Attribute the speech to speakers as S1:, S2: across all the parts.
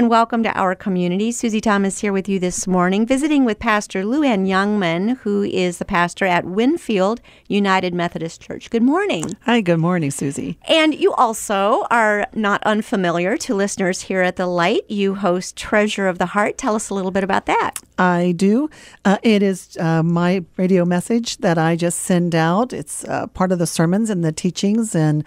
S1: and welcome to our community. Susie Thomas here with you this morning, visiting with Pastor Luann Youngman, who is the pastor at Winfield United Methodist Church. Good morning. Hi, good
S2: morning, Susie.
S1: And you also are not unfamiliar to listeners here at the Light. You host Treasure of the Heart. Tell us a little bit about that.
S2: I do. Uh, it is uh, my radio message that I just send out. It's uh, part of the sermons and the teachings and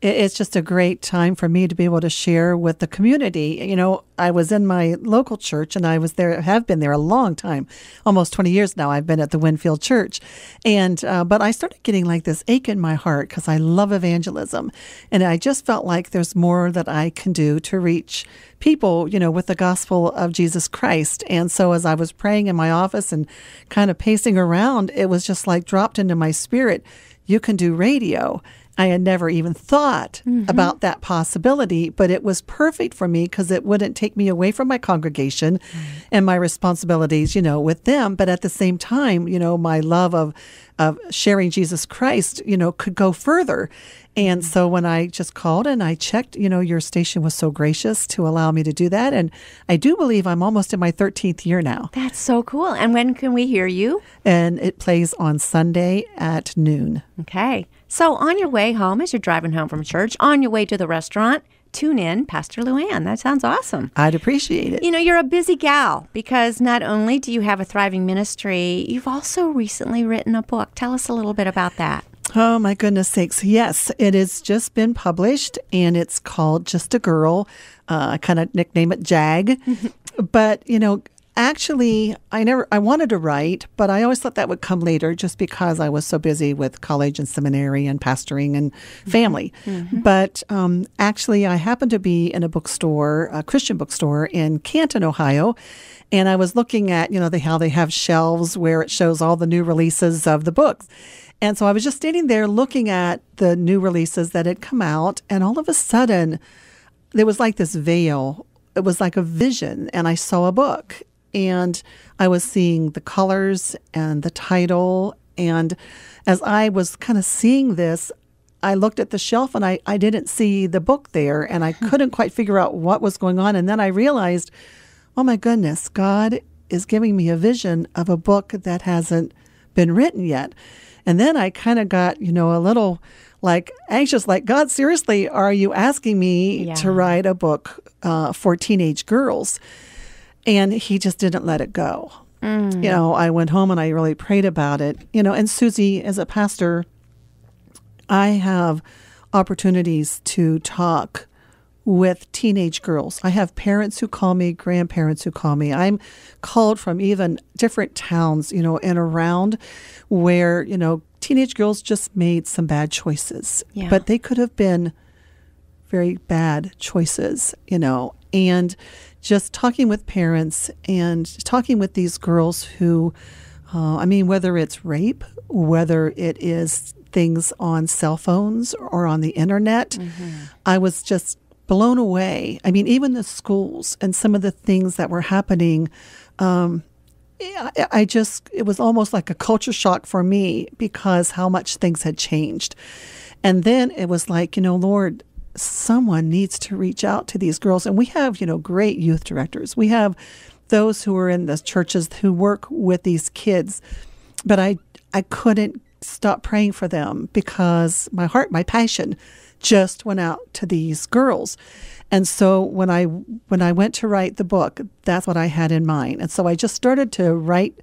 S2: it's just a great time for me to be able to share with the community. You know, I was in my local church and I was there, have been there a long time, almost 20 years now. I've been at the Winfield Church. And, uh, but I started getting like this ache in my heart because I love evangelism. And I just felt like there's more that I can do to reach people, you know, with the gospel of Jesus Christ. And so as I was praying in my office and kind of pacing around, it was just like dropped into my spirit you can do radio. I had never even thought mm-hmm. about that possibility, but it was perfect for me because it wouldn't take me away from my congregation mm-hmm. and my responsibilities, you know, with them. But at the same time, you know, my love of of sharing Jesus Christ, you know, could go further. And mm-hmm. so when I just called and I checked, you know, your station was so gracious to allow me to do that. And I do believe I'm almost in my 13th year now.
S1: That's so cool. And when can we hear you?
S2: And it plays on Sunday at noon. Okay.
S1: So on your way home, as you're driving home from church, on your way to the restaurant, tune in Pastor Luann. That sounds awesome.
S2: I'd appreciate it. You know, you're
S1: a busy gal because not only do you have a thriving ministry, you've also recently written a book. Tell us a little bit about that.
S2: Oh my goodness sakes. Yes, it has just been published and it's called Just a Girl. Uh, I kind of nickname it JAG. but, you know, actually, I never I wanted to write, but I always thought that would come later just because I was so busy with college and seminary and pastoring and mm-hmm. family. Mm-hmm. But um, actually, I happened to be in a bookstore, a Christian bookstore in Canton, Ohio, and I was looking at, you know, the, how they have shelves where it shows all the new releases of the books. And so I was just standing there looking at the new releases that had come out, and all of a sudden, there was like this veil. It was like a vision, and I saw a book, and I was seeing the colors and the title. And as I was kind of seeing this, I looked at the shelf and I, I didn't see the book there and I hmm. couldn't quite figure out what was going on. And then I realized, oh my goodness, God is giving me a vision of a book that hasn't been written yet. And then I kind of got, you know, a little like anxious, like, God, seriously, are you asking me yeah. to write a book uh, for teenage girls? And he just didn't let it go. Mm. You know, I went home and I really prayed about it. You know, and Susie, as a pastor, I have opportunities to talk with teenage girls. I have parents who call me, grandparents who call me. I'm called from even different towns, you know, and around where, you know, teenage girls just made some bad choices. Yeah. But they could have been very bad choices, you know, and just talking with parents and talking with these girls who, uh, I mean, whether it's rape, whether it is things on cell phones or on the internet, mm-hmm. I was just blown away. I mean, even the schools and some of the things that were happening. Um, I, I just, it was almost like a culture shock for me because how much things had changed. And then it was like, you know, Lord, someone needs to reach out to these girls. And we have, you know, great youth directors. We have those who are in the churches who work with these kids. But I, I couldn't stop praying for them because my heart, my passion just went out to these girls. And so when I when I went to write the book, that's what I had in mind. And so I just started to write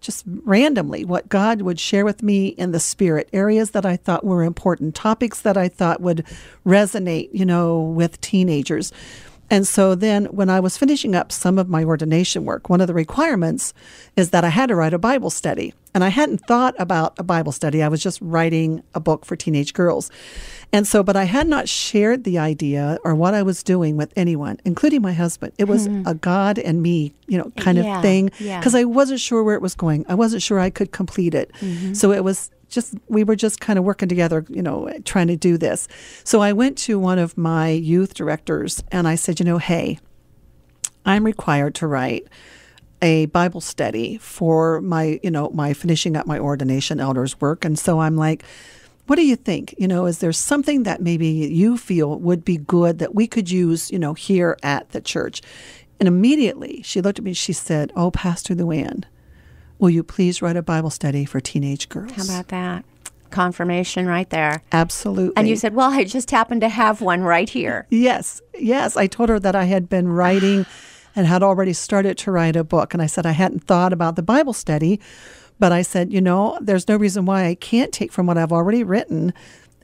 S2: just randomly what God would share with me in the spirit, areas that I thought were important, topics that I thought would resonate, you know, with teenagers. And so then when I was finishing up some of my ordination work, one of the requirements is that I had to write a Bible study. And I hadn't thought about a Bible study. I was just writing a book for teenage girls. And so, but I had not shared the idea or what I was doing with anyone, including my husband. It was mm-hmm. a God and me, you know, kind yeah, of thing. Because yeah. I wasn't sure where it was going. I wasn't sure I could complete it. Mm-hmm. So it was just we were just kind of working together, you know, trying to do this. So I went to one of my youth directors and I said, you know, hey, I'm required to write a Bible study for my, you know, my finishing up my ordination elders work. And so I'm like, what do you think? You know, is there something that maybe you feel would be good that we could use, you know, here at the church? And immediately she looked at me, she said, Oh, Pastor Luann, will you please write a Bible study for teenage girls? How about
S1: that? Confirmation right there.
S2: Absolutely. And you said,
S1: Well, I just happened to have one right here.
S2: Yes, yes. I told her that I had been writing and had already started to write a book. And I said, I hadn't thought about the Bible study, but I said, You know, there's no reason why I can't take from what I've already written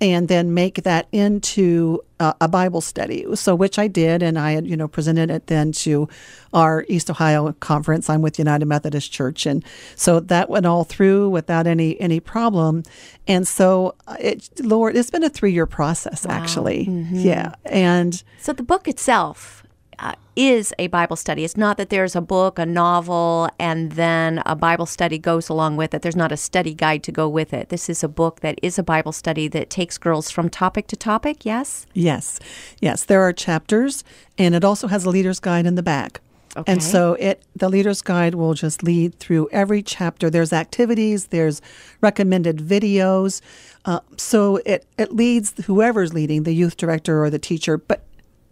S2: and then make that into a, a, Bible study. So, which I did, and I had you know presented it then to our East Ohio conference. I'm with United Methodist Church, and so that went all through without any any problem. And so, uh, it Lord, it's been a three year process wow. actually. Mm-hmm. Yeah, and so the book itself uh, is a
S1: Bible study. It's not that there's a book, a novel, and then a Bible study goes along with it. There's not a study guide to go with it. This is a book that is a Bible study that takes girls from topic to topic, yes?
S2: Yes. Yes. There are chapters, and it also has a leader's guide in the back. Okay. And so it the leader's guide will just lead through every chapter. There's activities, there's recommended videos. Uh, so it, it leads whoever's leading, the youth director or the teacher, but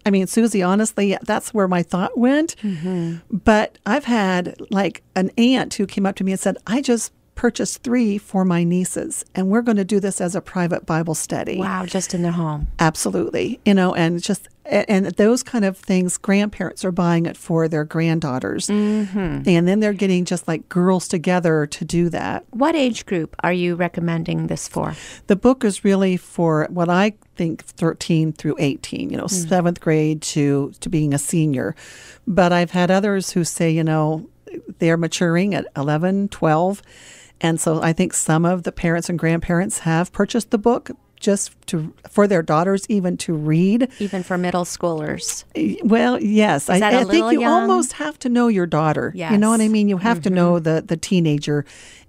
S2: I mean, Susie, honestly, that's where my thought went. Mm-hmm. But I've had like an aunt who came up to me and said, I just purchased three for my nieces, and we're going to do this as a private Bible study. Wow, just in their home. Absolutely. You know, and just and those kind of things grandparents are buying it for their granddaughters mm-hmm. and then they're getting just like girls together to do that what age group are you recommending this for the book is really for what i think 13 through 18 you know mm-hmm. seventh grade to to being a senior but i've had others who say you know they're maturing at 11 12 and so I think some of the parents and grandparents have purchased the book just to for their daughters even to read even for middle schoolers well yes I, think you young? almost have to know your daughter yes. you know what i mean you have mm-hmm. to know mm-hmm. the the teenager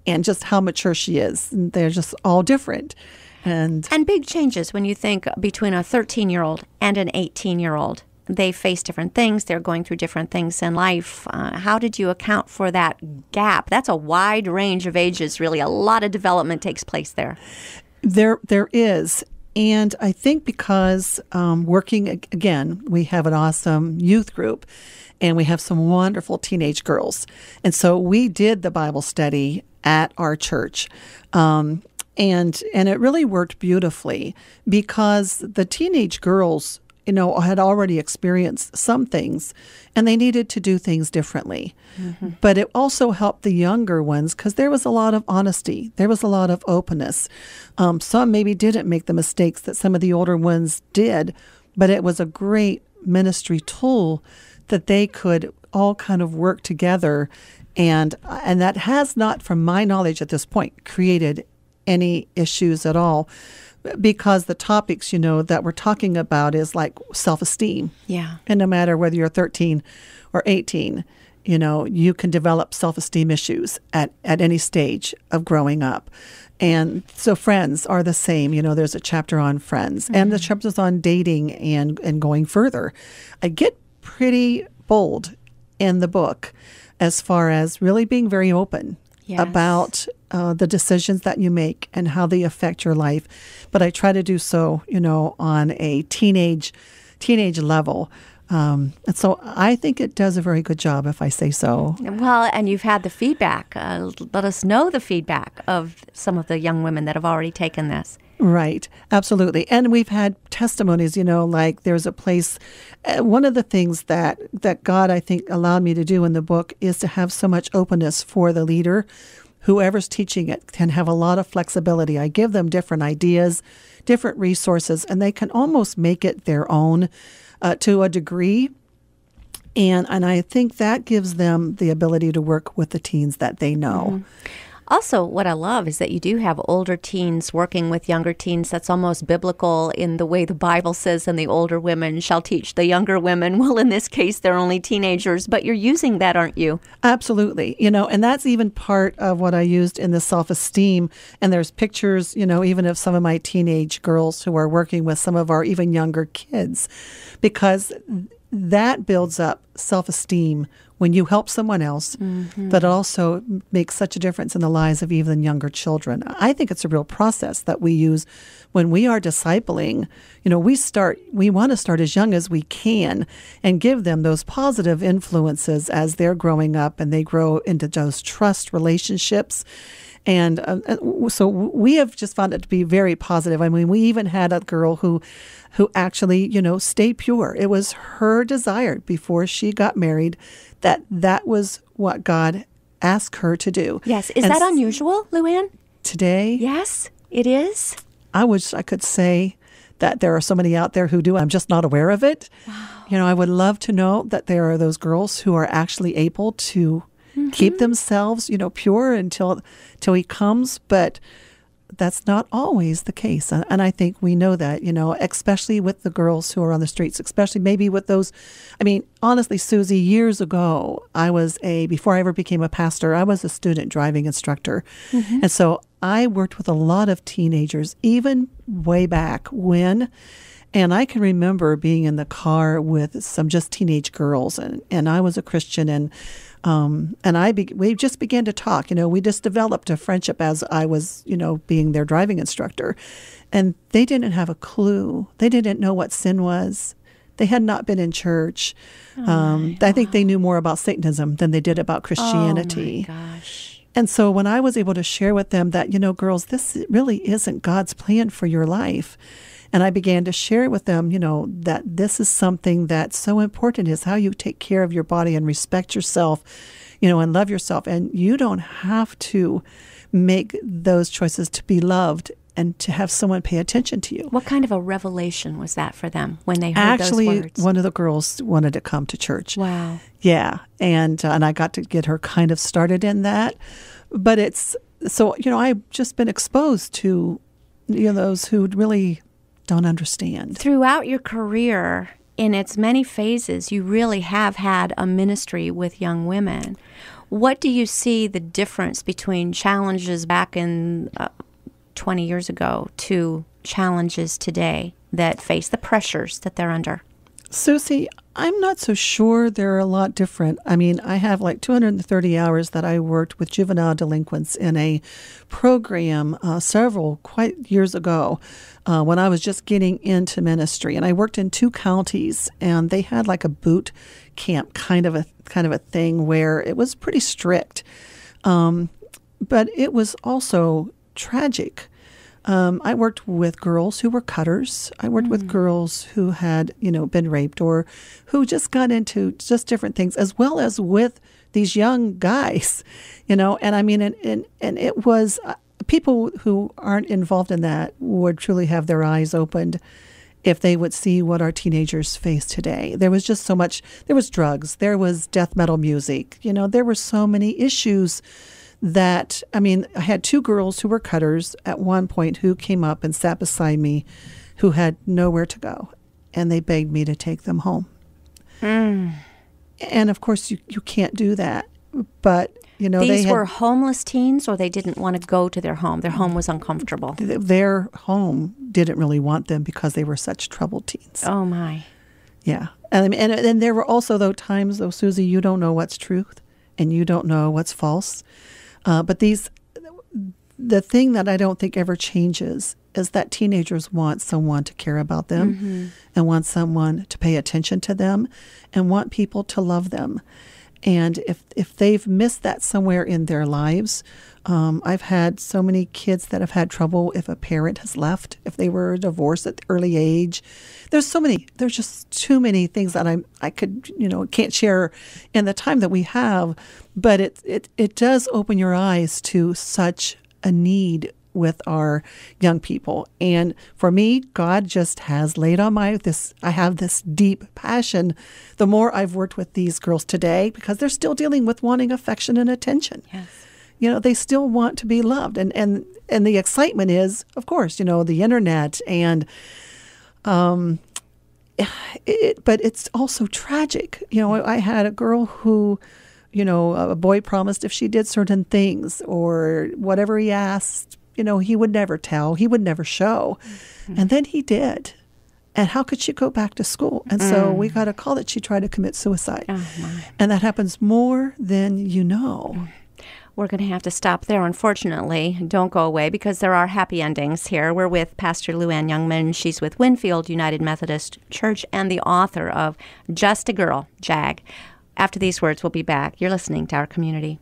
S2: and just how mature she is they're just all different and and big changes when you think
S1: between a 13 year old and an 18 year old they face different things, they're going through different things in life. Uh, how did you account for that gap? That's a wide range of ages, really. A lot of development takes place there.
S2: There, there is. And I think because um, working again, we have an awesome youth group and we have some wonderful teenage girls. And so we did the Bible study at our church. Um, and, and it really worked beautifully because the teenage girls you know, had already experienced some things and they needed to do things differently. Mm-hmm. But it also helped the younger ones because there was a lot of honesty, there was a lot of openness. Um, some maybe didn't make the mistakes that some of the older ones did, but it was a great ministry tool that they could all kind of work together and uh, and that has not from my knowledge at this point created any issues at all because the topics you know that we're talking about is like self-esteem yeah and no matter whether you're 13 or 18 you know you can develop self-esteem issues at, at any stage of growing up and so friends are the same you know there's a chapter on friends mm-hmm. and the mm-hmm. chapters on dating and and going further i get pretty bold in the book as far as really being very open yes. about uh, the decisions that you make and how they affect your life. But I try to do so, you know, on a teenage teenage level. Um, and so I think it does a very good job, if I say so.
S1: Well, and you've had the feedback. Uh, let us know the feedback of some of the young women that have already taken this.
S2: Right, absolutely. And we've had testimonies, you know, like there's a place. Uh, one of the things that, that God, I think, allowed me to do in the book is to have so much openness for the leader whoever's teaching it can have a lot of flexibility. I give them different ideas, different resources, and they can almost make it their own uh, to a degree. And, and I think that gives them the ability to work with the teens that they know. Mm-hmm.
S1: Also, what I love is that you do have older teens working with younger teens. That's almost biblical in the way the Bible says, and the older women shall teach the younger women. Well, in this case, they're only teenagers, but you're using that, aren't you?
S2: Absolutely. You know, and that's even part of what I used in the self esteem. And there's pictures, you know, even of some of my teenage girls who are working with some of our even younger kids, because that builds up self esteem when you help someone else, mm-hmm. but also makes such a difference in the lives of even younger children. I think it's a real process that we use when we are discipling. You know, we start, we want to start as young as we can and give them those positive influences as they're growing up and they grow into those trust relationships. And uh, uh so we have just found it to be very positive. I mean, we even had a girl who, who actually, you know, stay pure. It was her desire before she got married that that was what God asked her to do. Yes. Is and that
S1: unusual,
S2: Luann? Today? Yes, it is. I wish I could say that there are so many out there who do. I'm just not aware of it. Wow. You know, I would love to know that there are those girls who are actually able to mm-hmm. keep themselves, you know, pure until until he comes, but that's not always the case. And I think we know that, you know, especially with the girls who are on the streets, especially maybe with those. I mean, honestly, Susie, years ago, I was a, before I ever became a pastor, I was a student driving instructor. Mm-hmm. And so I worked with a lot of teenagers, even way back when. And I can remember being in the car with some just teenage girls, and, and I was a Christian, and um, and I be, we just began to talk. You know, we just developed a friendship as I was, you know, being their driving instructor, and they didn't have a clue. They didn't know what sin was. They had not been in church. Oh um, I think they knew more about Satanism than they did about Christianity. Oh my gosh. And so when I was able to share with them that, you know, girls, this really isn't God's plan for your life. And I began to share with them, you know, that this is something that's so important is how you take care of your body and respect yourself, you know, and love yourself. And you don't have to make those choices to be loved and to have someone pay attention to you. What kind of a revelation was that for them when they heard Actually, those words? one of the girls wanted to come to church. Wow. Yeah, and uh, and I got to get her kind of started in that. But it's so you know I've just been exposed to you know those who really don't understand.
S1: Throughout your career, in its many phases, you really have had a ministry with young women. What do you see the difference between challenges back in uh, 20 years ago to challenges today that face the pressures that they're under?
S2: Susie, I'm not so sure they're a lot different. I mean, I have like 230 hours that I worked with juvenile delinquents in a program uh, several quite years ago uh, when I was just getting into ministry, and I worked in two counties, and they had like a boot camp kind of a kind of a thing where it was pretty strict, um, but it was also tragic um, I worked with girls who were cutters. I worked mm. with girls who had, you know, been raped or who just got into just different things, as well as with these young guys, you know. And I mean, and and, and it was uh, people who aren't involved in that would truly have their eyes opened if they would see what our teenagers face today. There was just so much. There was drugs. There was death metal music. You know, there were so many issues that I mean, I had two girls who were cutters at one point who came up and sat beside me who had nowhere to go and they begged me to take them home. Mm. And of course you, you can't do that. But you know, these had, were homeless teens, or they didn't want to go to their home. Their home was uncomfortable. Th- their home didn't really want them because they were such troubled teens. Oh my, yeah. And and and there were also though times though Susie, you don't know what's truth, and you don't know what's false, uh, but these, the thing that I don't think ever changes is that teenagers want someone to care about them mm -hmm. and want someone to pay attention to them and want people to love them. And if, if they've missed that somewhere in their lives, um, I've had so many kids that have had trouble if a parent has left, if they were divorced at early age. There's so many, there's just too many things that I'm, I could, you know, can't share in the time that we have. But it, it, it does open your eyes to such a need with our young people. And for me, God just has laid on my this I have this deep passion the more I've worked with these girls today because they're still dealing with wanting affection and attention. Yes. You know, they still want to be loved and and and the excitement is, of course, you know, the internet and um it, but it's also tragic. You know, I, I had a girl who you know, a boy promised if she did certain things or whatever he asked you know, he would never tell, he would never show. Mm-hmm. And then he did. And how could she go back to school? And mm. so we mm. got a call that she tried to commit suicide. Oh, and that happens more than you know. Mm.
S1: We're going to have to stop
S2: there, unfortunately.
S1: Don't go away because there are happy endings here. We're with Pastor Luann Youngman. She's with Winfield United Methodist Church and the author of Just a Girl, JAG. After
S2: these words, we'll be back. You're listening to our community.